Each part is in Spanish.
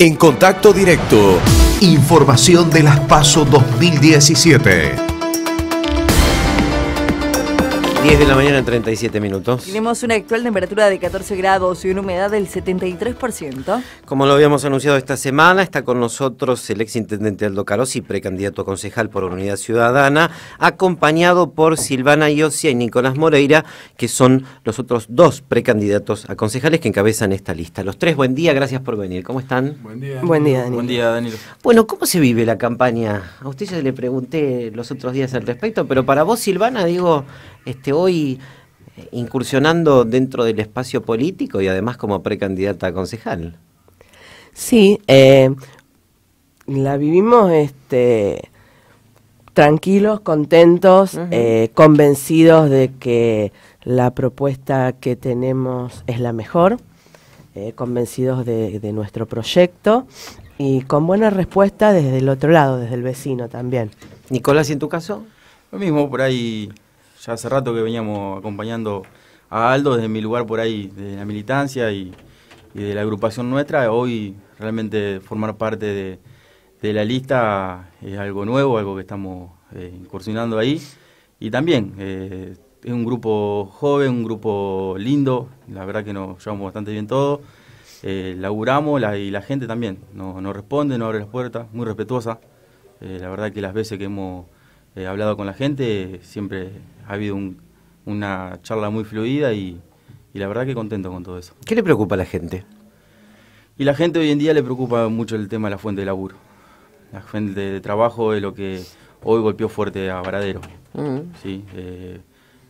En contacto directo, información de las PASO 2017. 10 de la mañana en 37 minutos. Tenemos una actual temperatura de 14 grados y una humedad del 73%. Como lo habíamos anunciado esta semana, está con nosotros el exintendente Aldo Carosi, precandidato a concejal por Unidad Ciudadana, acompañado por Silvana Iosia y Nicolás Moreira, que son los otros dos precandidatos a concejales que encabezan esta lista. Los tres, buen día, gracias por venir. ¿Cómo están? Buen día. Buen día, Daniel. Buen día, Danilo. Bueno, ¿cómo se vive la campaña? A usted ya le pregunté los otros días al respecto, pero para vos, Silvana, digo, este, hoy eh, incursionando dentro del espacio político y además como precandidata a concejal. Sí, eh, la vivimos este, tranquilos, contentos, eh, convencidos de que la propuesta que tenemos es la mejor, convencidos de, de nuestro proyecto y con buena respuesta desde el otro lado, desde el vecino también. Nicolás, ¿y en tu caso? Lo mismo, por ahí ya hace rato que veníamos acompañando a Aldo desde mi lugar por ahí, de la militancia y, de la agrupación nuestra. Hoy realmente formar parte de, la lista es algo nuevo, algo que estamos eh, incursionando ahí. Y también eh, es un grupo joven, un grupo lindo, la verdad que nos llevamos bastante bien todos. Eh, laburamos y la gente también nos, nos responde, nos abre las puertas, muy respetuosa. Eh, la verdad que las veces que hemos he hablado con la gente, siempre ha habido una charla muy fluida y, la verdad que contento con todo eso. ¿Qué le preocupa a la gente? Y la gente hoy en día le preocupa mucho el tema de la fuente de laburo. La fuente de trabajo es lo que hoy golpeó fuerte a Varadero. Mm. Eh,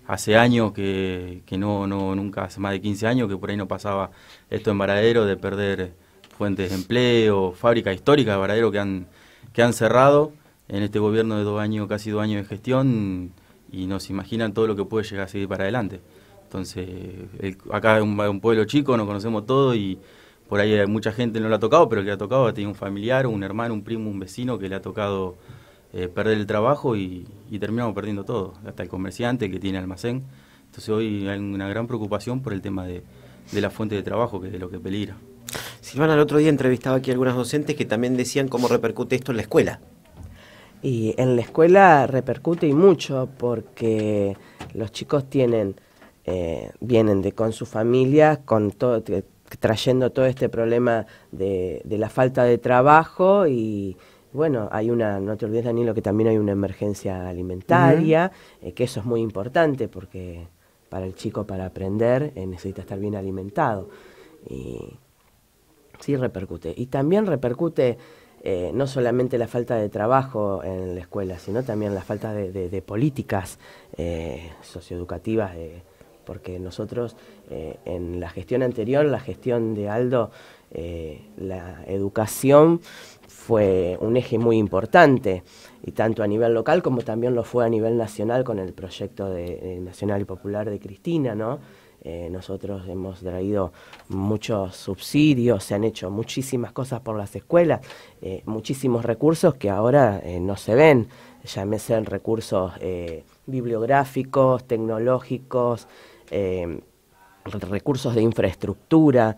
hace años que, no, no, nunca, hace más de 15 años que por ahí no pasaba esto en Varadero de perder fuentes de empleo, fábricas históricas de Varadero que han, que han cerrado en este gobierno de dos años, casi dos años de gestión, y nos imaginan todo lo que puede llegar a seguir para adelante. Entonces, acá es un, pueblo chico, nos conocemos todo y por ahí hay mucha gente no lo ha tocado, pero que le ha tocado ha tenido un familiar, un hermano, un primo, un vecino que le ha tocado eh, perder el trabajo y, terminamos perdiendo todo, hasta el comerciante que tiene almacén. Entonces hoy hay una gran preocupación por el tema de, la fuente de trabajo, que es lo que peligra. Silvana, el otro día entrevistaba aquí a algunas docentes que también decían cómo repercute esto en la escuela. Y en la escuela repercute y mucho porque los chicos tienen, eh, vienen de con su familia con todo, trayendo todo este problema de, de la falta de trabajo y, bueno, hay una, no te olvides Danilo, que también hay una emergencia alimentaria, eh, que eso es muy importante porque para el chico para aprender eh, necesita estar bien alimentado. Y sí repercute. Y también repercute eh, no solamente la falta de trabajo en la escuela, sino también la falta de, políticas eh, socioeducativas, porque nosotros eh, en la gestión anterior, la gestión de Aldo, la educación fue un eje muy importante, y tanto a nivel local como también lo fue a nivel nacional con el proyecto de, Nacional y Popular de Cristina, ¿no? Eh, nosotros hemos traído muchos subsidios, se han hecho muchísimas cosas por las escuelas, eh, muchísimos recursos que ahora eh, no se ven, llámese en recursos bibliográficos, tecnológicos, recursos de infraestructura,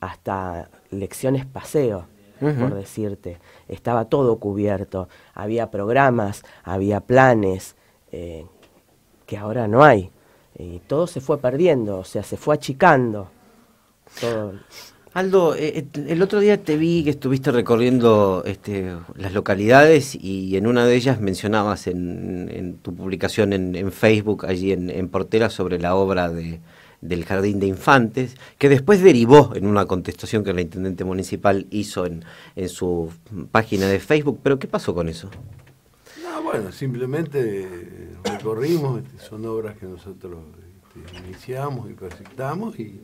hasta lecciones paseo por decirte. Estaba todo cubierto. Había programas, había planes que ahora no hay. Y todo se fue perdiendo, o sea, se fue achicando. Aldo, eh, eh, el otro día te vi que estuviste recorriendo este, las localidades y en una de ellas mencionabas en, tu publicación en, Facebook, allí en, Portera, sobre la obra de, del Jardín de Infantes, que después derivó en una contestación que la intendente municipal hizo en, en su página de Facebook. ¿Pero qué pasó con eso? Bueno, simplemente eh, recorrimos, este, son obras que nosotros este, iniciamos y perfectamos y,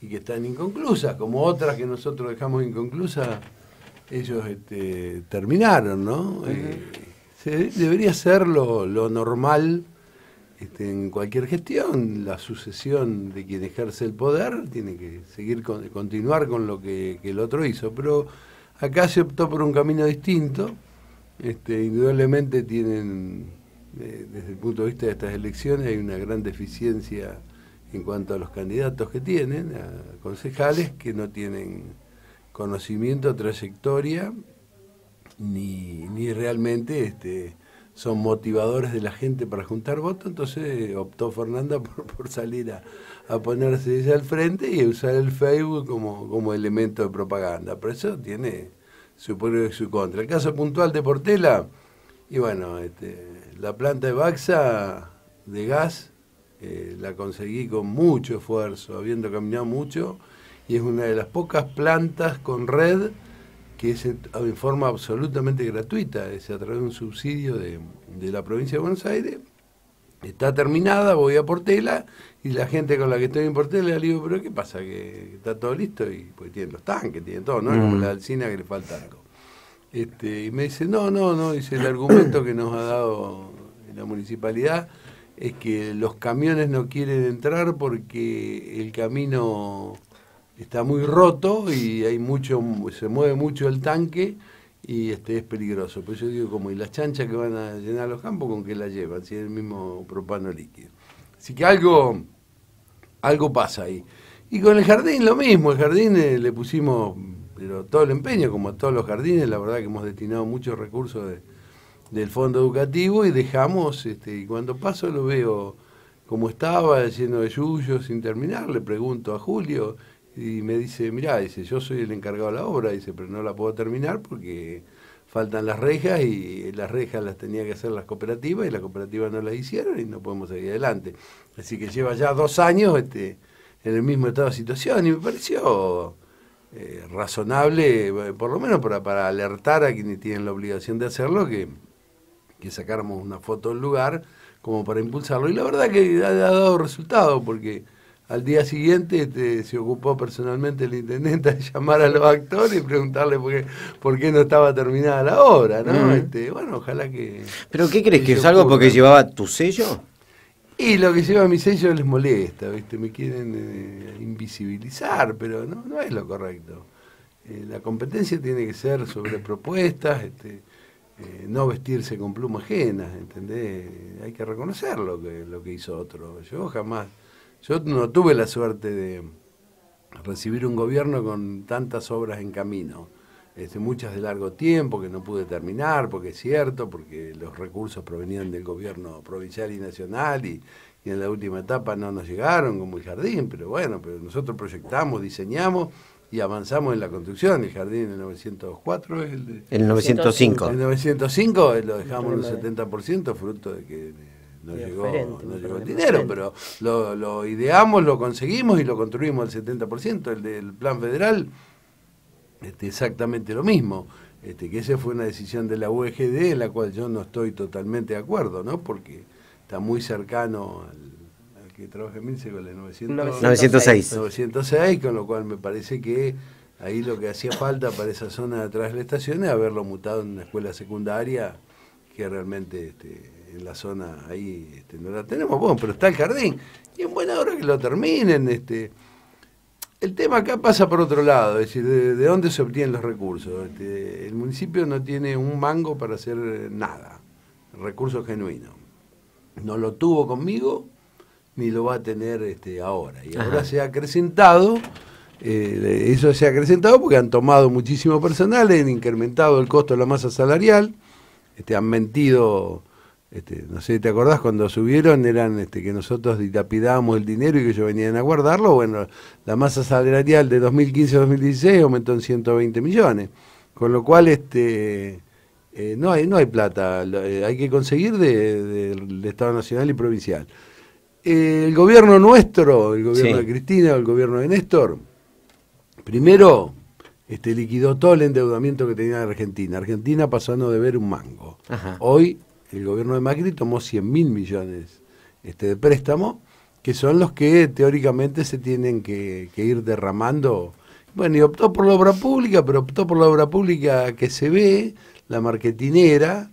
que están inconclusas, como otras que nosotros dejamos inconclusas, ellos este, terminaron, ¿no? Eh, debería ser lo, normal en cualquier gestión, la sucesión de quien ejerce el poder tiene que seguir con, continuar con lo que, que el otro hizo, pero acá se optó por un camino distinto este, indudablemente tienen, eh, desde el punto de vista de estas elecciones, hay una gran deficiencia en cuanto a los candidatos que tienen, a concejales que no tienen conocimiento, trayectoria, ni, ni realmente este, son motivadores de la gente para juntar votos, entonces optó Fernanda por, por salir a, ponerse ella al frente y usar el Facebook como, como elemento de propaganda. Por eso tiene su y su contra. El caso puntual de Portela, y bueno, este, la planta de Baxa de gas eh, la conseguí con mucho esfuerzo, habiendo caminado mucho, y es una de las pocas plantas con red que es en forma absolutamente gratuita, es a través de un subsidio de, de la provincia de Buenos Aires está terminada, voy a Portela y la gente con la que estoy en Portela le digo, pero ¿qué pasa? Que está todo listo y pues tienen los tanques, tienen todo, ¿no? Como mm. la alcina que le falta algo. Este, y me dice, no, no, no, dice, el argumento que nos ha dado la municipalidad es que los camiones no quieren entrar porque el camino está muy roto y hay mucho, se mueve mucho el tanque y este es peligroso. Pues yo digo, como, ¿y las chanchas que van a llenar los campos con qué la llevan? Si es el mismo propano líquido. Así que algo, algo pasa ahí. Y con el jardín lo mismo, el jardín eh, le pusimos todo el empeño, como a todos los jardines, la verdad que hemos destinado muchos recursos del fondo educativo y dejamos, este, y cuando paso lo veo como estaba, lleno de yuyos, sin terminar, le pregunto a Julio, y me dice, mira dice, yo soy el encargado de la obra, dice, pero no la puedo terminar porque faltan las rejas y las rejas las tenía que hacer las cooperativas y las cooperativas no las hicieron y no podemos seguir adelante. Así que lleva ya dos años este, en el mismo estado de situación y me pareció eh, razonable, eh, por lo menos para, para, alertar a quienes tienen la obligación de hacerlo, que, que sacáramos una foto del lugar como para impulsarlo. Y la verdad que ha dado resultado porque al día siguiente este, se ocupó personalmente el intendente de llamar a los actores y preguntarle por qué, no estaba terminada la obra, ¿no? Este, bueno, ojalá que... ¿Pero qué crees? ¿Que es algo porque llevaba tu sello? Y lo que lleva mi sello les molesta, ¿viste? Me quieren eh, invisibilizar, pero no, es lo correcto. Eh, la competencia tiene que ser sobre propuestas, este, eh, no vestirse con plumas ajenas, ¿entendés? Hay que reconocer lo que, lo que hizo otro. Yo jamás yo no tuve la suerte de recibir un gobierno con tantas obras en camino, este, muchas de largo tiempo que no pude terminar, porque es cierto, porque los recursos provenían del gobierno provincial y nacional y, en la última etapa no nos llegaron como el jardín, pero bueno, pero nosotros proyectamos, diseñamos y avanzamos en la construcción. El jardín en el 904 el de... El 905. El 905 eh, lo dejamos en un 70%, fruto de que no llegó, el dinero, pero lo, ideamos, lo conseguimos y lo construimos al 70%. El del plan federal, este, exactamente lo mismo. Este, que esa fue una decisión de la UGD, en la cual yo no estoy totalmente de acuerdo, ¿no? Porque está muy cercano al, que trabaja en Milce con el 906. con lo cual me parece que ahí lo que hacía falta para esa zona de atrás de la estación es haberlo mutado en una escuela secundaria que realmente este, en la zona ahí, este, no la tenemos, bueno, pero está el jardín. Y en buena hora que lo terminen, este. El tema acá pasa por otro lado, es decir, de, dónde se obtienen los recursos. Este. el municipio no tiene un mango para hacer nada, recursos genuinos. No lo tuvo conmigo, ni lo va a tener este, ahora. Y ahora se ha acrecentado, eh, eso se ha acrecentado porque han tomado muchísimo personal, han incrementado el costo de la masa salarial, este, han mentido este, no sé, ¿te acordás cuando subieron? Eran este, que nosotros dilapidábamos el dinero y que ellos venían a guardarlo. Bueno, la masa salarial de 2015-2016 aumentó en 120 millones. Con lo cual, este, eh, no, hay, no hay plata, eh, hay que conseguir del Estado Nacional y Provincial. Eh, el gobierno nuestro, el gobierno de Cristina, el gobierno de Néstor, primero este, liquidó todo el endeudamiento que tenía Argentina. Argentina pasó a no deber un mango. Hoy el gobierno de Macri tomó 100 mil millones este, de préstamo, que son los que teóricamente se tienen que, ir derramando. Bueno, y optó por la obra pública, pero optó por la obra pública que se ve, la marketinera.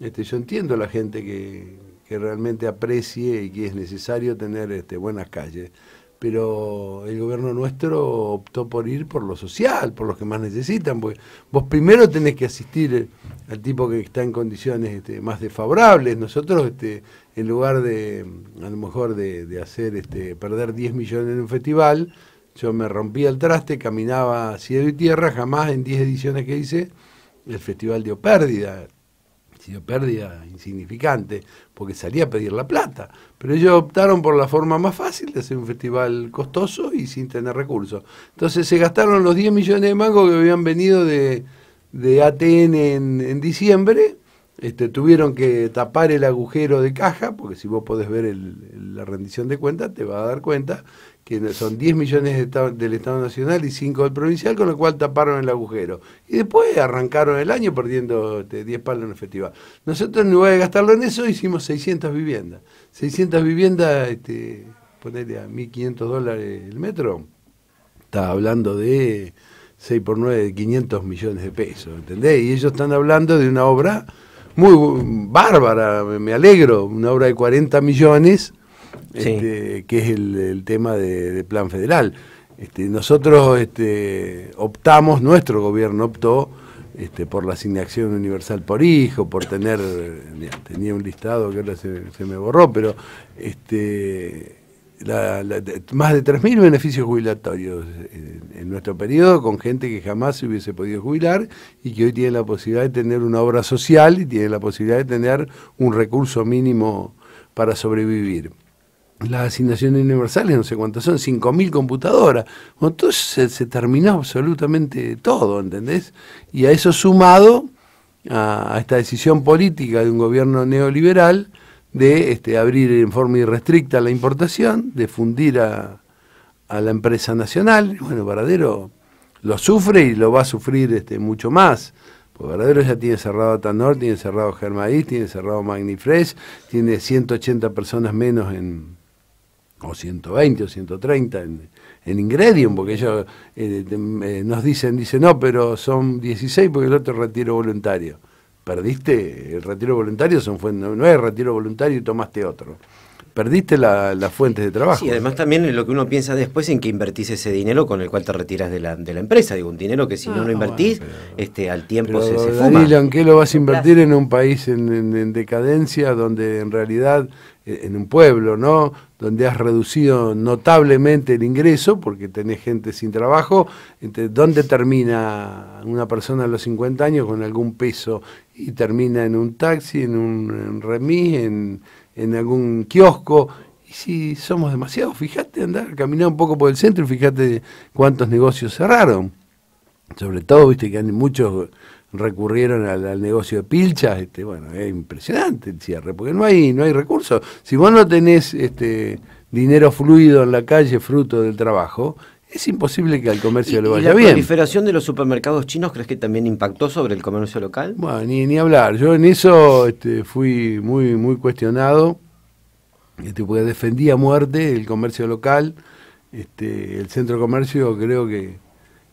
Este, yo entiendo a la gente que, que realmente aprecie y que es necesario tener este, buenas calles pero el gobierno nuestro optó por ir por lo social, por los que más necesitan, vos primero tenés que asistir al tipo que está en condiciones este, más desfavorables. Nosotros, este, en lugar de, a lo mejor, de, hacer este, perder 10 millones en un festival, yo me rompía el traste, caminaba cielo y tierra, jamás en 10 ediciones que hice, el festival dio pérdida, pérdida insignificante, porque salía a pedir la plata. Pero ellos optaron por la forma más fácil de hacer un festival costoso y sin tener recursos. Entonces se gastaron los 10 millones de mangos que habían venido de, de ATN en, diciembre. Este, tuvieron que tapar el agujero de caja, porque si vos podés ver la rendición de cuentas, te va a dar cuenta que son 10 millones del Estado Nacional y 5 del provincial, con lo cual taparon el agujero. Y después arrancaron el año perdiendo 10 este, palos en efectiva Nosotros, en lugar de gastarlo en eso, hicimos 600 viviendas. 600 viviendas, este, ponerle a 1.500 dólares el metro, está hablando de 6 por 9, 500 millones de pesos, ¿entendés? Y ellos están hablando de una obra muy bárbara, me alegro, una obra de 40 millones este, que es el, tema del plan federal. Este, nosotros este, optamos, nuestro gobierno optó este, por la asignación universal por hijo, por tener, tenía un listado que ahora se, me borró, pero este, más de 3.000 beneficios jubilatorios en, nuestro periodo con gente que jamás se hubiese podido jubilar y que hoy tiene la posibilidad de tener una obra social y tiene la posibilidad de tener un recurso mínimo para sobrevivir las asignaciones universales, no sé cuántas son, 5.000 computadoras. Entonces se, se, terminó absolutamente todo, ¿entendés? Y a eso sumado a, esta decisión política de un gobierno neoliberal de este, abrir en forma irrestricta la importación, de fundir a, la empresa nacional. Bueno, Varadero lo sufre y lo va a sufrir este, mucho más. Pues Varadero ya tiene cerrado Tanor, tiene cerrado Germaís, tiene cerrado Magnifresh, tiene 180 personas menos en, o 120 o 130 en, en Ingredium, porque ellos eh, eh, nos dicen, dicen, no, pero son 16 porque el otro retiro voluntario. Perdiste el retiro voluntario, son fuentes, no es retiro voluntario y tomaste otro. Perdiste las la fuentes de trabajo. Sí, además también lo que uno piensa después en que invertís ese dinero con el cual te retiras de la, de la empresa. Digo, un dinero que si no lo ah, invertís, este, al tiempo se, se ¿en eh, qué lo vas a invertir en un país en decadencia donde en realidad eh, en un pueblo, ¿no? Donde has reducido notablemente el ingreso porque tenés gente sin trabajo, ¿dónde termina una persona a los 50 años con algún peso y termina en un taxi, en un remis, en, algún kiosco? Y si somos demasiados, fíjate andar, caminar un poco por el centro y fíjate cuántos negocios cerraron. Sobre todo, viste que hay muchos recurrieron al, negocio de pilchas, este, bueno, es impresionante el cierre, porque no hay, no hay recursos. Si vos no tenés este dinero fluido en la calle, fruto del trabajo, es imposible que al comercio lo vaya bien. ¿La proliferación de los supermercados chinos crees que también impactó sobre el comercio local? Bueno, ni, ni hablar. Yo en eso este, fui muy, muy cuestionado, este, porque defendía a muerte el comercio local. Este, el centro de comercio creo que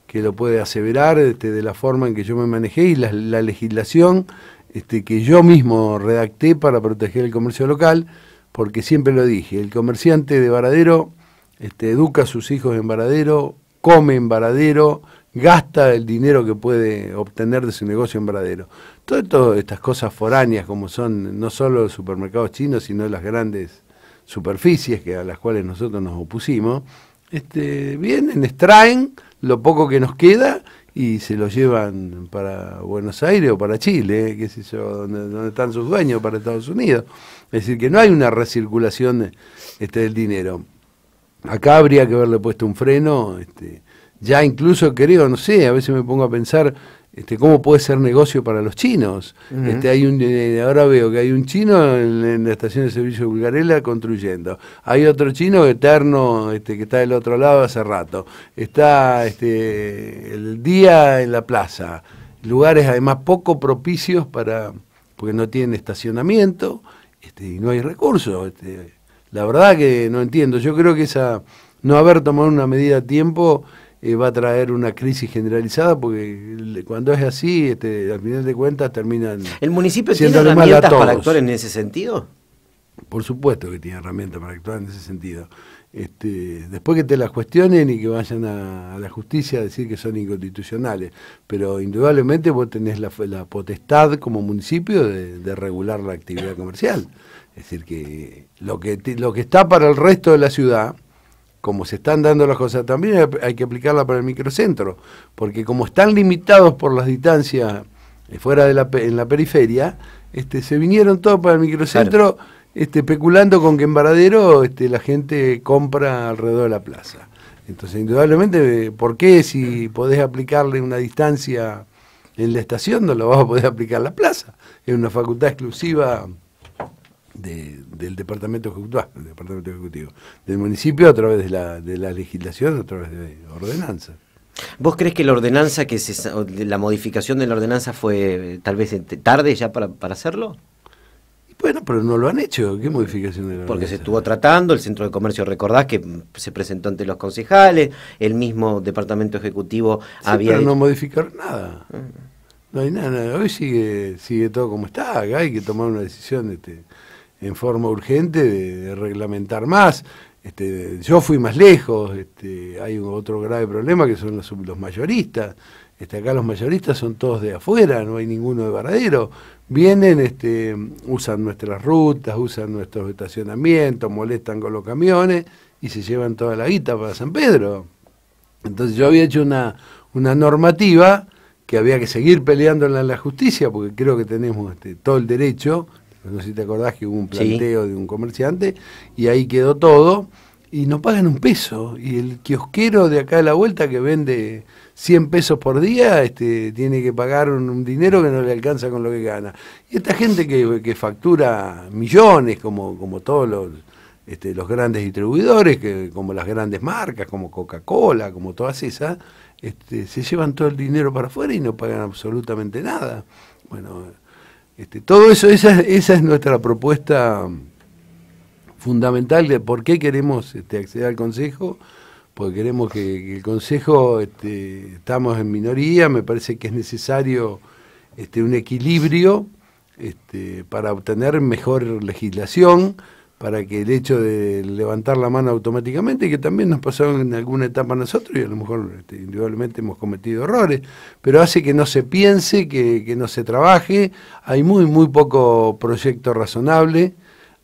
que lo puede aseverar este, de la forma en que yo me manejé y la, legislación este, que yo mismo redacté para proteger el comercio local, porque siempre lo dije, el comerciante de Varadero este, educa a sus hijos en Varadero, come en Varadero, gasta el dinero que puede obtener de su negocio en Varadero. Todas estas cosas foráneas como son no solo los supermercados chinos, sino las grandes superficies que a las cuales nosotros nos opusimos, este, vienen, extraen, lo poco que nos queda y se lo llevan para Buenos Aires o para Chile, eh, qué sé yo, donde, están sus dueños, para Estados Unidos. Es decir, que no hay una recirculación este, del dinero. Acá habría que haberle puesto un freno, este, ya incluso creo, no sé, a veces me pongo a pensar este, ¿Cómo puede ser negocio para los chinos? este, hay eh, ahora veo que hay un chino en, la estación de servicio de Bulgarela construyendo. Hay otro chino eterno este, que está del otro lado hace rato. Está este, el día en la plaza. Lugares además poco propicios para. porque no tienen estacionamiento este, y no hay recursos. Este. la verdad que no entiendo. Yo creo que esa no haber tomado una medida a tiempo eh, va a traer una crisis generalizada porque cuando es así, este, al final de cuentas terminan. ¿El municipio tiene herramientas para actuar en ese sentido? Por supuesto que tiene herramientas para actuar en ese sentido. Este, después que te las cuestionen y que vayan a, la justicia a decir que son inconstitucionales, pero indudablemente vos tenés la, potestad como municipio de, regular la actividad comercial. Es decir, que lo que, lo que está para el resto de la ciudad, como se están dando las cosas, también hay que aplicarla para el microcentro, porque como están limitados por las distancias eh, fuera de la, en la periferia, este, se vinieron todos para el microcentro, este, especulando con que en Varadero este, la gente compra alrededor de la plaza. Entonces, indudablemente, ¿por qué si podés aplicarle una distancia en la estación no lo vas a poder aplicar en la plaza? Es una facultad exclusiva Ah, del departamento ejecutivo, del municipio a través de la, de la legislación, a través de ordenanza. ¿Vos crees que la ordenanza, que la modificación de la ordenanza fue eh, tal vez este, tarde ya para, hacerlo? Bueno, pero no lo han hecho. ¿Qué modificación de la Porque se estuvo tratando, el Centro de Comercio, recordás que se presentó ante los concejales, el mismo Departamento Ejecutivo había... Pero no modificar nada. Ah. No hay nada, Hoy sigue, sigue todo como está. hay que tomar una decisión este, en forma urgente de, reglamentar más. Este, yo fui más lejos, este, hay otro grave problema que son los, mayoristas. Este, acá los mayoristas son todos de afuera, no hay ninguno de Varadero. Vienen, este, usan nuestras rutas, usan nuestros estacionamientos, molestan con los camiones y se llevan toda la guita para San Pedro. Entonces yo había hecho una, normativa que había que seguir peleándola en la justicia, porque creo que tenemos este, todo el derecho no sé si te acordás que hubo un planteo de un comerciante y ahí quedó todo y no pagan un peso. Y el kiosquero de acá de la vuelta que vende 100 pesos por día, este, tiene que pagar un, dinero que no le alcanza con lo que gana. Y esta gente que, factura millones, como, como todos los, este, los grandes distribuidores, que, como las grandes marcas, como Coca-Cola, como todas esas, este, se llevan todo el dinero para afuera y no pagan absolutamente nada. Bueno, este, todo eso, esa, esa es nuestra propuesta fundamental de por qué queremos este, acceder al Consejo, porque queremos que, el Consejo, este, estamos en minoría, me parece que es necesario este, un equilibrio para obtener mejor legislación, para que el hecho de levantar la mano automáticamente, que también nos pasó en alguna etapa a nosotros, y a lo mejor este, indudablemente individualmente hemos cometido errores, pero hace que no se piense, que, no se trabaje, hay muy, muy poco proyecto razonable,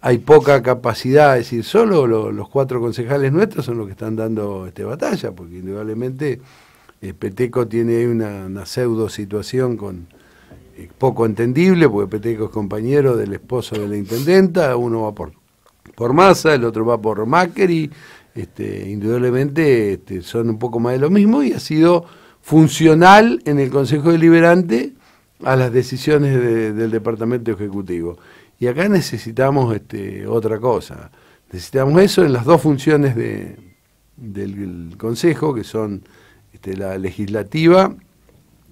hay poca capacidad, es decir, solo los cuatro concejales nuestros son los que están dando esta batalla, porque indudablemente eh, Peteco tiene una, una pseudo situación con, eh, poco entendible, porque Peteco es compañero del esposo de la intendenta, uno va por por el otro va por Macri, este, indudablemente este, son un poco más de lo mismo y ha sido funcional en el Consejo Deliberante a las decisiones del Departamento Ejecutivo. Y acá necesitamos este, otra cosa. Necesitamos eso en las dos funciones del Consejo, que son este, la legislativa,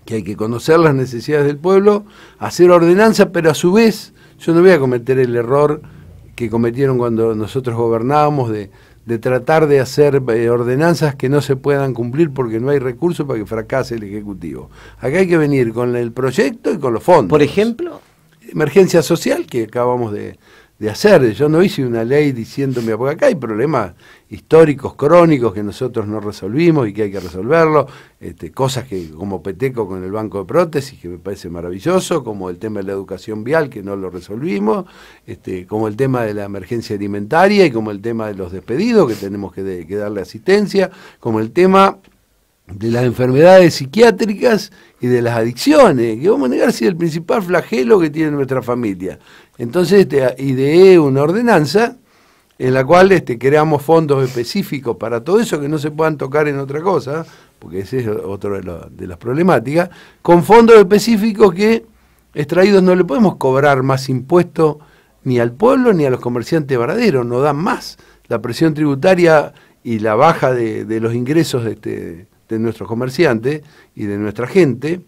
que hay que conocer las necesidades del pueblo, hacer ordenanza, pero a su vez yo no voy a cometer el error que cometieron cuando nosotros gobernábamos de, de tratar de hacer eh, ordenanzas que no se puedan cumplir porque no hay recursos para que fracase el Ejecutivo. Acá hay que venir con el proyecto y con los fondos. Por ejemplo. Emergencia social, que acabamos de, de hacer. Yo no hice una ley diciéndome, porque acá hay problemas históricos, crónicos, que nosotros no resolvimos y que hay que resolverlo, este, cosas que como Peteco con el banco de prótesis, que me parece maravilloso, como el tema de la educación vial, que no lo resolvimos, este, como el tema de la emergencia alimentaria y como el tema de los despedidos, que tenemos que, que darle asistencia, como el tema de las enfermedades psiquiátricas y de las adicciones, que vamos a negar si es el principal flagelo que tiene nuestra familia. Entonces ideé este, una ordenanza en la cual este, creamos fondos específicos para todo eso que no se puedan tocar en otra cosa, porque ese es otro de, las problemáticas, con fondos específicos que extraídos no le podemos cobrar más impuestos ni al pueblo ni a los comerciantes verdaderos, no dan más. La presión tributaria y la baja de, los ingresos este, de nuestros comerciantes y de nuestra gente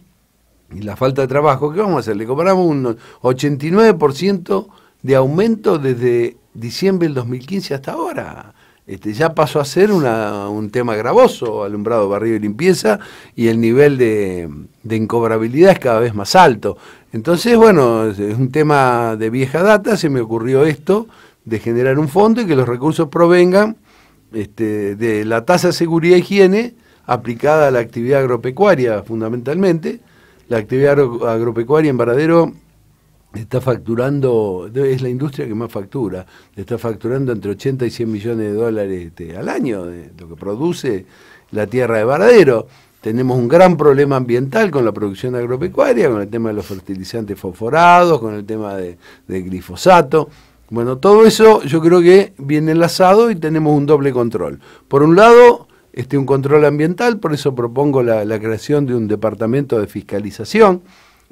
y la falta de trabajo, ¿qué vamos a hacer? Le cobramos un 89% de aumento desde diciembre del 2015 hasta ahora. Este, ya pasó a ser un tema gravoso, alumbrado, barrio y limpieza, y el nivel de, de, incobrabilidad es cada vez más alto. Entonces, bueno, es un tema de vieja data, se me ocurrió esto, de generar un fondo y que los recursos provengan este, de la tasa de seguridad y higiene aplicada a la actividad agropecuaria fundamentalmente, la actividad agropecuaria en Varadero está facturando, es la industria que más factura, está facturando entre 80 y 100 millones de dólares este, al año, de lo que produce la tierra de Varadero. Tenemos un gran problema ambiental con la producción agropecuaria, con el tema de los fertilizantes fosforados, con el tema de, de glifosato. Bueno, todo eso yo creo que viene enlazado y tenemos un doble control. Por un lado, este, un control ambiental, por eso propongo la, creación de un departamento de fiscalización,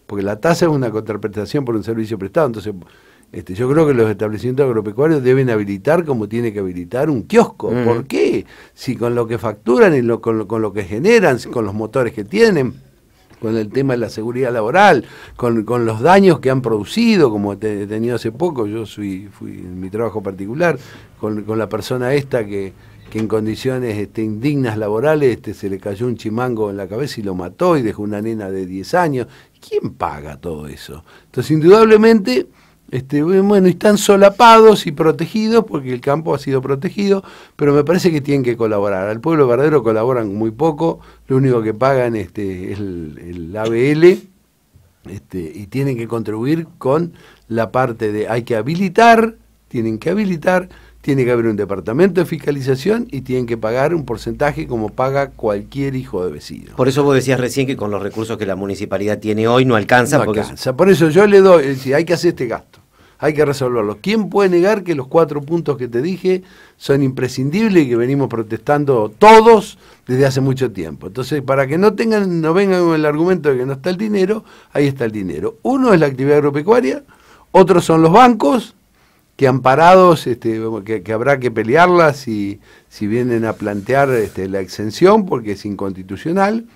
porque la tasa es una contraprestación por un servicio prestado, entonces este, yo creo que los establecimientos agropecuarios deben habilitar como tiene que habilitar un kiosco. Mm. ¿Por qué? Si con lo que facturan y lo, con, lo, con, lo, que generan, con los motores que tienen, con el tema de la seguridad laboral, con, los daños que han producido, como he tenido hace poco, yo soy, fui en mi trabajo particular, con, con la persona esta que, que en condiciones este, indignas laborales este, se le cayó un chimango en la cabeza y lo mató y dejó una nena de 10 años. ¿Quién paga todo eso? Entonces, indudablemente, este, bueno, están solapados y protegidos porque el campo ha sido protegido, pero me parece que tienen que colaborar. Al pueblo verdadero colaboran muy poco, lo único que pagan este, es el, el ABL. Este, y tienen que contribuir con la parte de hay que habilitar, tienen que habilitar, tiene que haber un departamento de fiscalización y tienen que pagar un porcentaje como paga cualquier hijo de vecino. Por eso vos decías recién que con los recursos que la municipalidad tiene hoy no alcanza. No alcanza. Por eso yo le doy, si hay que hacer este gasto, hay que resolverlo. ¿Quién puede negar que los cuatro puntos que te dije son imprescindibles y que venimos protestando todos desde hace mucho tiempo? Entonces, para que no tengan, no vengan con el argumento de que no está el dinero, ahí está el dinero. Uno es la actividad agropecuaria, otros son los bancos que amparados este, que, habrá que pelearlas si, si vienen a plantear este, la exención porque es inconstitucional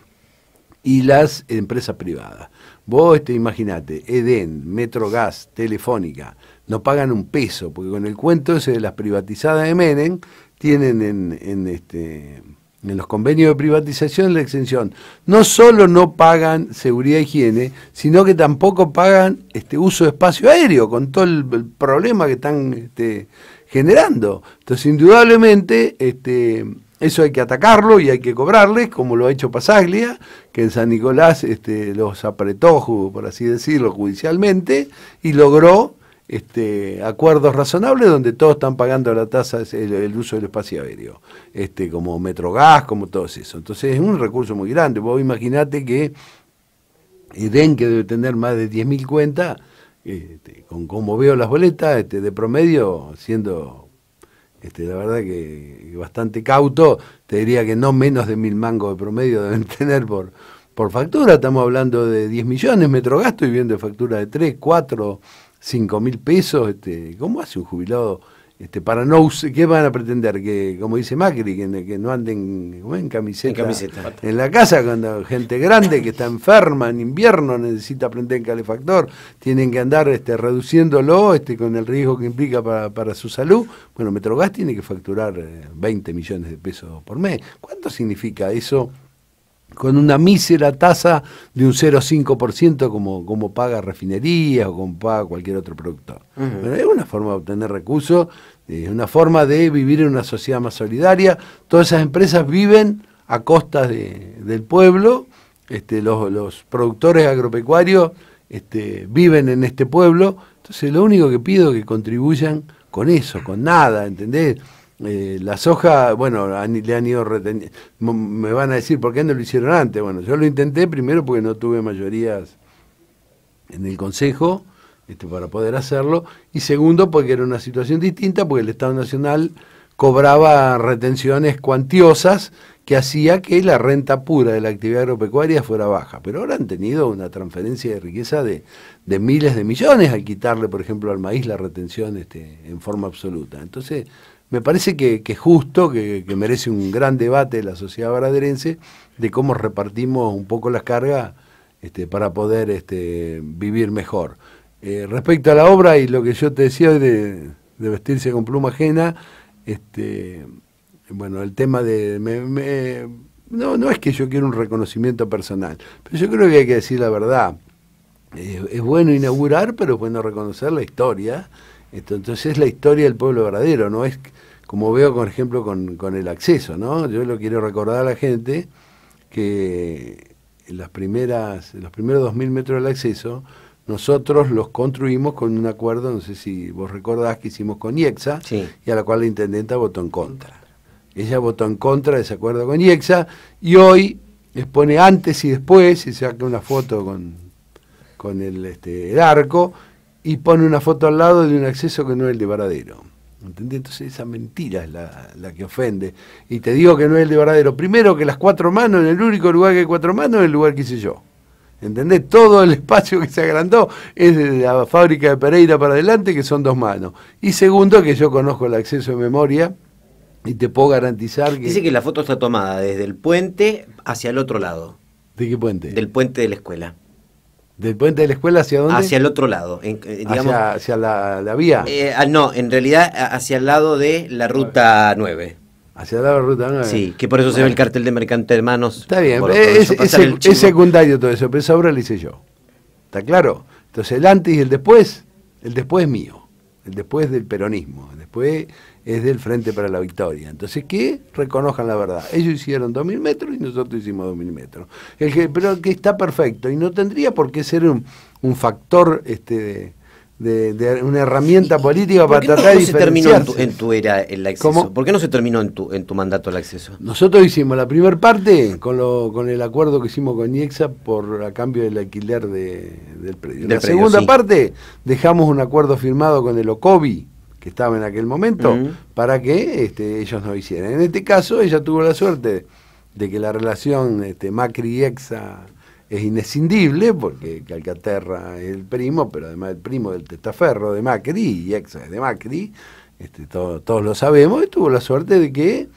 y las empresas privadas. Vos este, imaginate, Eden, Metrogas, Telefónica, no pagan un peso, porque con el cuento ese de las privatizadas de Menem, tienen en, en este en los convenios de privatización la exención. No solo no pagan seguridad e higiene, sino que tampoco pagan este uso de espacio aéreo, con todo el, problema que están este, generando. Entonces, indudablemente, este, eso hay que atacarlo y hay que cobrarles, como lo ha hecho Pasaglia, que en San Nicolás este, los apretó, por así decirlo, judicialmente, y logró este, acuerdos razonables donde todos están pagando la tasa, el, uso del espacio aéreo, este, como Metrogas, como todo eso. Entonces es un recurso muy grande. Vos imaginate que Eden, que debe tener más de 10.000 cuentas, este, con como veo las boletas, este, de promedio, siendo este, la verdad que bastante cauto, te diría que no menos de mil mangos de promedio deben tener por, por factura. Estamos hablando de 10 millones, Metrogas, estoy viendo de factura de 3, 4 cinco mil pesos, este, ¿cómo hace un jubilado? Este, para no ¿qué van a pretender? Que, como dice Macri, que, no anden en camiseta, en en la casa cuando gente grande que está enferma en invierno necesita prender en calefactor, tienen que andar este, reduciéndolo este, con el riesgo que implica para, para su salud. Bueno, Metrogas tiene que facturar 20 eh, millones de pesos por mes. ¿Cuánto significa eso con una mísera tasa de un 0,5% como, como paga refinerías o como paga cualquier otro productor. Pero es una forma de obtener recursos, es una forma de vivir en una sociedad más solidaria. Todas esas empresas viven a costa del pueblo, este, los, los productores agropecuarios este, viven en este pueblo, entonces lo único que pido es que contribuyan con eso, con nada, ¿entendés? eh, la soja, bueno, le han ido Me van a decir, ¿por qué no lo hicieron antes? Bueno, yo lo intenté primero porque no tuve mayorías en el Consejo este, para poder hacerlo, y segundo porque era una situación distinta, porque el Estado Nacional cobraba retenciones cuantiosas que hacía que la renta pura de la actividad agropecuaria fuera baja. Pero ahora han tenido una transferencia de riqueza de, de miles de millones al quitarle, por ejemplo, al maíz la retención este, en forma absoluta. Entonces, me parece que, es justo, que, merece un gran debate de la sociedad baraderense de cómo repartimos un poco las cargas este, para poder este, vivir mejor. Eh, respecto a la obra y lo que yo te decía de, vestirse con pluma ajena, este, bueno, el tema de... no, no es que yo quiera un reconocimiento personal, pero yo creo que hay que decir la verdad. es bueno inaugurar, pero es bueno reconocer la historia. Entonces es la historia del pueblo verdadero, no es como veo, por ejemplo, con, el acceso, ¿no? Yo lo quiero recordar a la gente que en las primeras, los primeros 2.000 metros del acceso, nosotros los construimos con un acuerdo, no sé si vos recordás, que hicimos con IEXA, y a la cual la intendenta votó en contra. Ella votó en contra de ese acuerdo con IEXA, y hoy expone antes y después, y saca una foto con, con el, este, el arco, y pone una foto al lado de un acceso que no es el de Varadero. ¿Entendés? Entonces esa mentira es la, que ofende. Y te digo que no es el de verdadero. Primero que las cuatro manos, en el único lugar que hay cuatro manos, es el lugar que hice yo. ¿Entendés? Todo el espacio que se agrandó es de la fábrica de Pereira para adelante, que son dos manos. Y segundo, que yo conozco el acceso de memoria y te puedo garantizar que... Dice que la foto está tomada desde el puente hacia el otro lado. ¿De qué puente? Del puente de la escuela. ¿Del puente de la escuela hacia dónde? Hacia el otro lado. Eh, hacia, la, vía. Eh, ah, no, en realidad hacia el lado de la ruta 9. Hacia el lado de la ruta 9. Sí, que por eso se ve el cartel de Mercante Hermanos. Está bien, es, secundario todo eso, pero esa obra la hice yo. ¿Está claro? Entonces el antes y el después, el después mío, el después del peronismo, el después es del Frente para la Victoria. Entonces, que reconozcan la verdad. Ellos hicieron 2.000 metros y nosotros hicimos 2.000 metros. El que, pero que está perfecto y no tendría por qué ser un, un factor este, de, una herramienta política para tratar de se terminó en tu, era el acceso? ¿Por qué no se terminó en tu, en tu mandato el acceso? Nosotros hicimos la primera parte con, lo, con el acuerdo que hicimos con IEXA por a cambio del alquiler de, del predio. la segunda parte dejamos un acuerdo firmado con el OCOBI que estaba en aquel momento, para que este, ellos no hicieran. En este caso, ella tuvo la suerte de que la relación este, Macri y Exa es inescindible, porque Calcaterra es el primo, pero además el primo del testaferro de Macri y Exa es de Macri, este, todos lo sabemos, y tuvo la suerte de que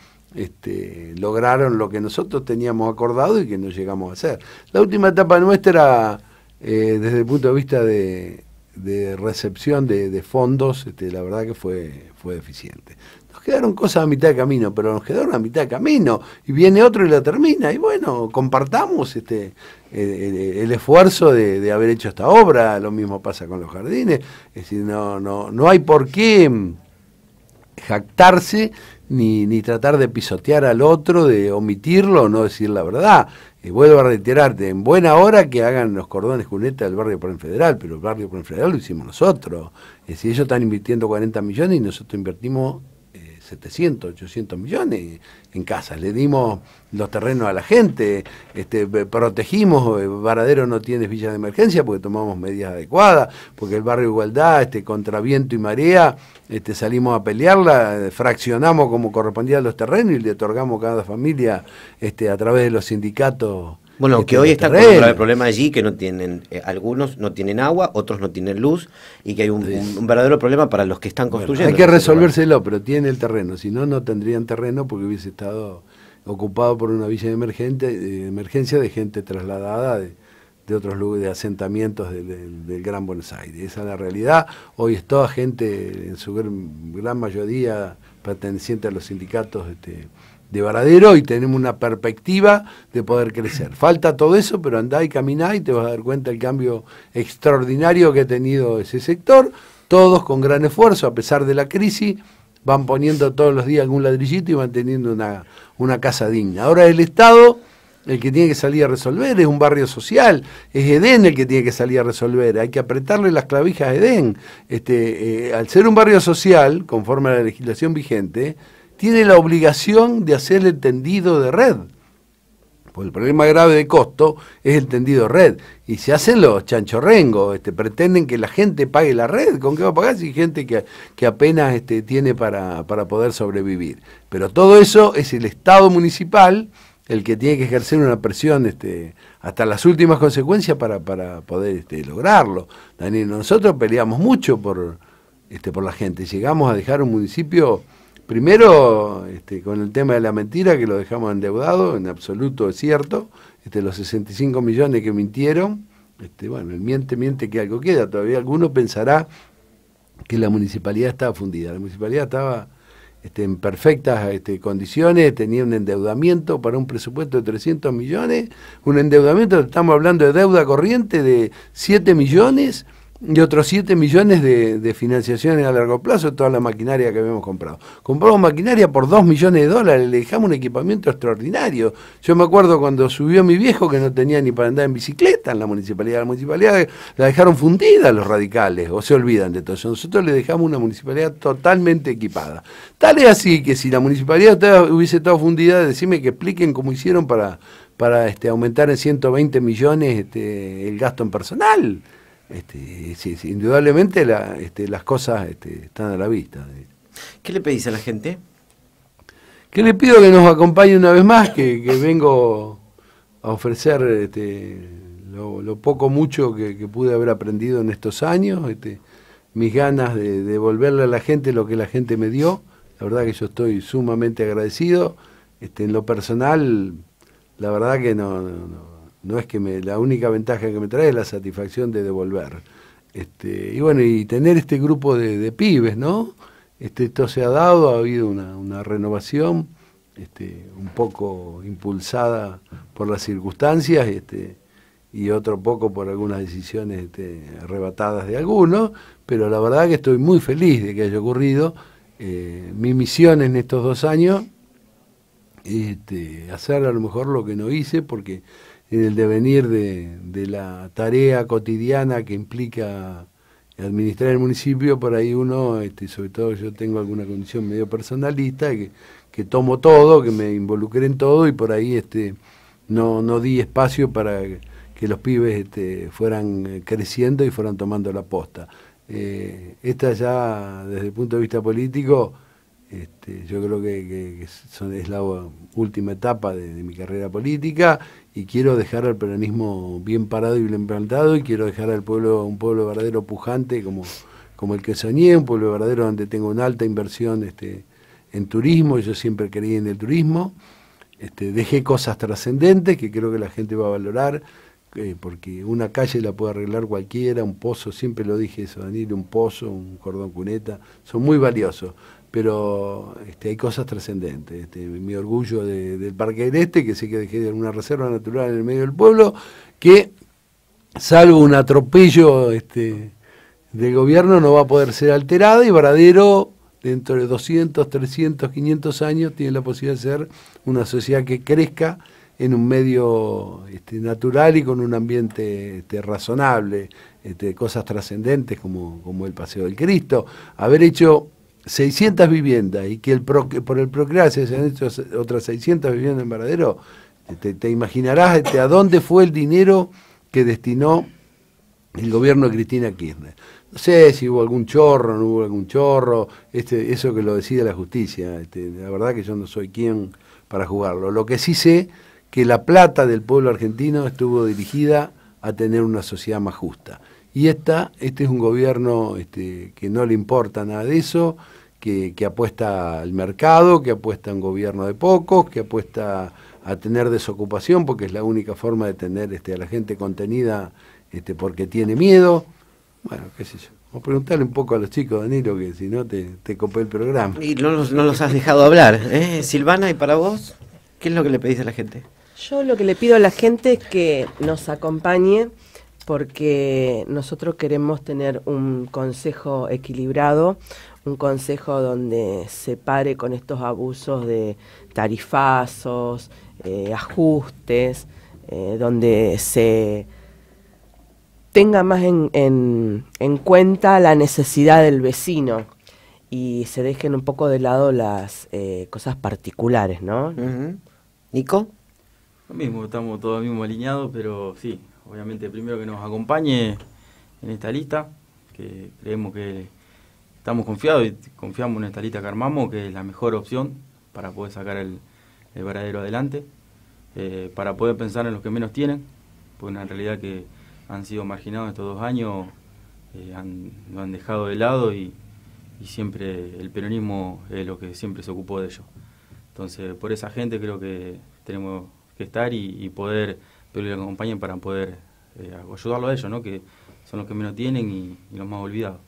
lograron lo que nosotros teníamos acordado y que no llegamos a hacer. La última etapa nuestra, eh, desde el punto de vista de, de recepción de, fondos, este, la verdad que fue, fue deficiente. Nos quedaron cosas a mitad de camino, pero nos quedaron a mitad de camino y viene otro y la termina. Y bueno, compartamos este, el, esfuerzo de, haber hecho esta obra, lo mismo pasa con los jardines. Es decir, no, no, no hay por qué jactarse ni, ni tratar de pisotear al otro, de omitirlo o no decir la verdad. Y vuelvo a reiterarte, en buena hora que hagan los cordones cuneta del barrio Plan Federal, pero el barrio Plan Federal lo hicimos nosotros. Es decir, ellos están invirtiendo 40 millones y nosotros invertimos 700, 800 millones en casas, Le dimos los terrenos a la gente, este, protegimos, eh, Varadero no tiene villas de emergencia porque tomamos medidas adecuadas, porque el barrio Igualdad, este, contra viento y marea, este, salimos a pelearla, eh, fraccionamos como correspondía los terrenos y le otorgamos cada familia este, a través de los sindicatos bueno, que hoy está con el problema allí, que no tienen, eh, algunos no tienen agua, otros no tienen luz, y que hay un, verdadero problema para los que están construyendo. hay que resolvérselo, pero tiene el terreno, si no, no tendrían terreno porque hubiese estado ocupado por una villa de, emergente, emergencia de gente trasladada de, otros lugares, de asentamientos del, Gran Buenos Aires. Esa es la realidad. Hoy es toda gente, en su gran, mayoría, perteneciente a los sindicatos. Este, de varadero y tenemos una perspectiva de poder crecer. Falta todo eso, pero andá y caminá y te vas a dar cuenta del cambio extraordinario que ha tenido ese sector. Todos con gran esfuerzo, a pesar de la crisis, van poniendo todos los días algún ladrillito y van teniendo una, una casa digna. Ahora el Estado el que tiene que salir a resolver, es un barrio social, es Edén el que tiene que salir a resolver, hay que apretarle las clavijas a Edén. Este, eh, al ser un barrio social, conforme a la legislación vigente, tiene la obligación de hacer el tendido de red. Pues el problema grave de costo es el tendido de red. Y se hacen los chanchorrengo, este, pretenden que la gente pague la red. ¿Con qué va a pagar si hay gente que, apenas este, tiene para, para poder sobrevivir? Pero todo eso es el Estado municipal el que tiene que ejercer una presión este, hasta las últimas consecuencias para, para poder este, lograrlo. Daniel, nosotros peleamos mucho por, este, por la gente. Llegamos a dejar un municipio Primero, este, con el tema de la mentira, que lo dejamos endeudado, en absoluto es cierto, este, los 65 millones que mintieron, este, bueno, el miente, miente que algo queda, todavía alguno pensará que la municipalidad estaba fundida, la municipalidad estaba este, en perfectas este, condiciones, tenía un endeudamiento para un presupuesto de 300 millones, un endeudamiento, estamos hablando de deuda corriente de 7 millones, y otros 7 millones de, de, financiaciones a largo plazo, toda la maquinaria que habíamos comprado. Compramos maquinaria por 2 millones de dólares, le dejamos un equipamiento extraordinario. Yo me acuerdo cuando subió mi viejo que no tenía ni para andar en bicicleta en la municipalidad. La municipalidad la dejaron fundida los radicales, o se olvidan de todo eso. Nosotros le dejamos una municipalidad totalmente equipada. Tal es así que si la municipalidad hubiese estado fundida, decime que expliquen cómo hicieron para, para este, aumentar en 120 millones este, el gasto en personal. Este, indudablemente este, las cosas este, están a la vista. ¿Qué le pedís a la gente? Que le pido que nos acompañe una vez más, que, vengo a ofrecer este, lo, poco mucho que, pude haber aprendido en estos años, este, mis ganas de devolverle a la gente lo que la gente me dio. La verdad que yo estoy sumamente agradecido. Este, en lo personal, la verdad que no no es que me, la única ventaja que me trae es la satisfacción de devolver. Este, y bueno, y tener este grupo de, pibes, ¿no? Este, esto se ha dado, ha habido una, renovación este, un poco impulsada por las circunstancias este, y otro poco por algunas decisiones este, arrebatadas de algunos, pero la verdad que estoy muy feliz de que haya ocurrido. Eh, mi misión en estos dos años este, hacer a lo mejor lo que no hice porque en el devenir de, de la tarea cotidiana que implica administrar el municipio, por ahí uno, este, sobre todo yo tengo alguna condición medio personalista, que, que tomo todo, que me involucré en todo y por ahí este, no, no di espacio para que los pibes este, fueran eh, creciendo y fueran tomando la posta. Eh, esta ya, desde el punto de vista político, este, yo creo que, es la última etapa de mi carrera política y quiero dejar al peronismo bien parado y bien plantado y quiero dejar al pueblo un pueblo verdadero pujante como, como el que soñé, un pueblo verdadero donde tengo una alta inversión este, en turismo, yo siempre creí en el turismo, este, dejé cosas trascendentes que creo que la gente va a valorar, eh, porque una calle la puede arreglar cualquiera, un pozo, siempre lo dije eso, Daniel, un pozo, un cordón cuneta, son muy valiosos, pero este, hay cosas trascendentes. Este, mi orgullo del Parque del Este, que sé que dejé una reserva natural en el medio del pueblo, que salvo un atropello este, del gobierno no va a poder ser alterado y Varadero dentro de 200, 300, 500 años tiene la posibilidad de ser una sociedad que crezca en un medio este, natural y con un ambiente este, razonable, este, cosas trascendentes como, como el Paseo del Cristo, haber hecho 600 viviendas y que el por el Procrear se han hecho otras 600 viviendas en Varadero, te, imaginarás este, a dónde fue el dinero que destinó el gobierno de Cristina Kirchner. No sé si hubo algún chorro, no hubo algún chorro, este, eso que lo decide la justicia. la verdad que yo no soy quien para jugarlo. Lo que sí sé que la plata del pueblo argentino estuvo dirigida a tener una sociedad más justa. Y esta, este es un gobierno este, que no le importa nada de eso, que, apuesta al mercado, que apuesta a un gobierno de pocos, que apuesta a tener desocupación, porque es la única forma de tener este, a la gente contenida este, porque tiene miedo. Bueno, qué sé yo. Vamos a preguntarle un poco a los chicos, Danilo, que si no te, te copé el programa. Y no los, no los has dejado hablar. ¿eh? Silvana, ¿y para vos? ¿Qué es lo que le pedís a la gente? Yo lo que le pido a la gente es que nos acompañe porque nosotros queremos tener un consejo equilibrado, un consejo donde se pare con estos abusos de tarifazos, eh, ajustes, eh, donde se tenga más en, cuenta la necesidad del vecino y se dejen un poco de lado las eh, cosas particulares, ¿no? Nico. Lo mismo, estamos todos mismo alineados, pero sí, obviamente primero que nos acompañe en esta lista, que creemos que estamos confiados y confiamos en esta lista que armamos, que es la mejor opción para poder sacar el, verdadero varadero adelante, eh, para poder pensar en los que menos tienen, pues en realidad que han sido marginados estos dos años, eh, lo han dejado de lado y siempre el peronismo es lo que siempre se ocupó de ellos. Entonces, por esa gente creo que tenemos que estar y, poder, pero le acompañen para poder eh, ayudarlo a ellos, ¿no? que son los que menos tienen y, los más olvidados.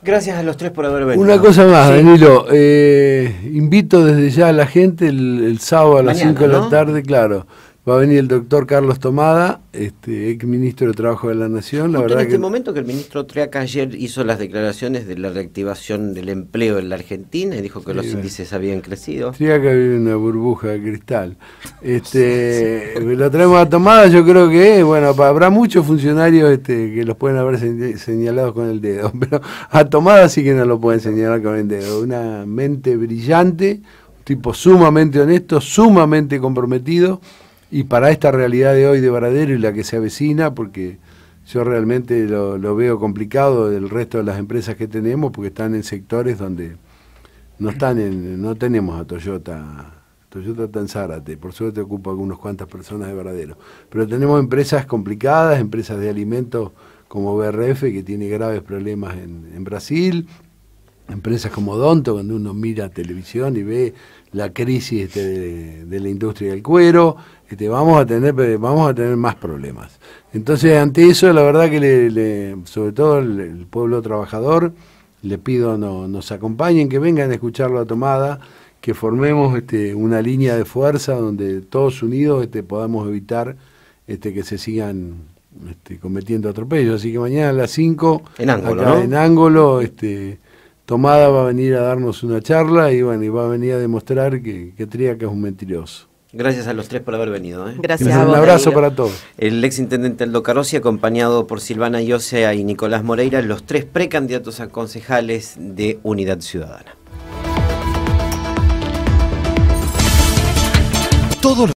Gracias a los tres por haber venido. Una cosa más, Danilo. Eh, invito desde ya a la gente el, sábado a las 5 de la tarde, claro. Va a venir el doctor Carlos Tomada, este, ex ministro de Trabajo de la Nación. La en este momento que el ministro Triaca ayer hizo las declaraciones de la reactivación del empleo en la Argentina y dijo que los índices habían crecido. Triaca vive en una burbuja de cristal. Este, Lo traemos a Tomada, yo creo que, bueno, habrá muchos funcionarios este, que los pueden haber señalado con el dedo, pero a Tomada sí que no lo pueden señalar con el dedo. Una mente brillante, un tipo sumamente honesto, sumamente comprometido y para esta realidad de hoy de Varadero y la que se avecina, porque yo realmente lo, veo complicado del resto de las empresas que tenemos, porque están en sectores donde no están en, no tenemos a Toyota. Toyota está Zárate, por suerte ocupa algunas cuantas personas de Varadero. Pero tenemos empresas complicadas, empresas de alimentos como BRF, que tiene graves problemas en, Brasil, empresas como Donto, cuando uno mira televisión y ve la crisis este de la industria del cuero, vamos, a tener, vamos a tener más problemas. Entonces, ante eso, la verdad que sobre todo el, pueblo trabajador, le pido no, nos acompañen, que vengan a escuchar la tomada, que formemos este, una línea de fuerza donde todos unidos este, podamos evitar este, que se sigan este, cometiendo atropellos. Así que mañana a las 5, en Ángulo, en Ángulo este, Tomada va a venir a darnos una charla y, bueno, y va a venir a demostrar que, que es un mentiroso. Gracias a los tres por haber venido. ¿eh? Gracias. un abrazo para todos. El exintendente Aldo Carossi, acompañado por Silvana Yosea y Nicolás Moreira, los tres precandidatos a concejales de Unidad Ciudadana. Todos